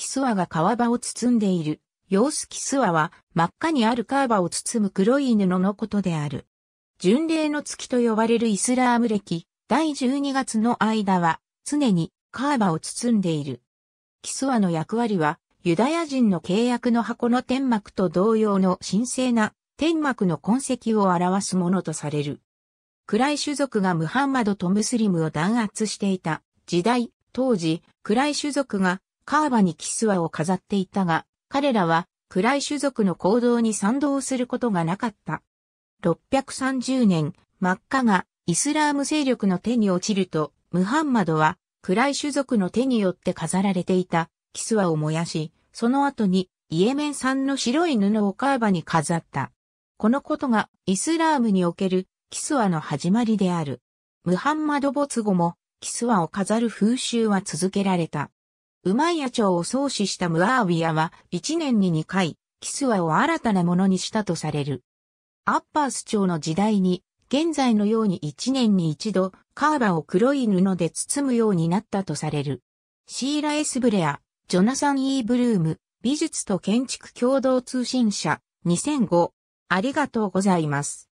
キスワが川場を包んでいる。様子キスワは真っ赤にあるカーバを包む黒い布のことである。巡礼の月と呼ばれるイスラーム歴第12月の間は常にカーバを包んでいる。キスワの役割はユダヤ人の契約の箱の天幕と同様の神聖な天幕の痕跡を表すものとされる。暗い種族がムハンマドとムスリムを弾圧していた時代、当時、暗い種族がカーバにキスワを飾っていたが、彼らは、クライ種族の行動に賛同することがなかった。630年、マッカがイスラーム勢力の手に落ちると、ムハンマドは、クライ種族の手によって飾られていた、キスワを燃やし、その後に、イエメン産の白い布をカーバに飾った。このことが、イスラームにおける、キスワの始まりである。ムハンマド没後も、キスワを飾る風習は続けられた。ウマイヤ朝を創始したムアーウィアは、1年に2回、キスワを新たなものにしたとされる。アッパース朝の時代に、現在のように1年に一度、カーバを黒い布で包むようになったとされる。シーラ・エスブレア、ジョナサン・イー・ブルーム、美術と建築共同通信社、2005。ありがとうございます。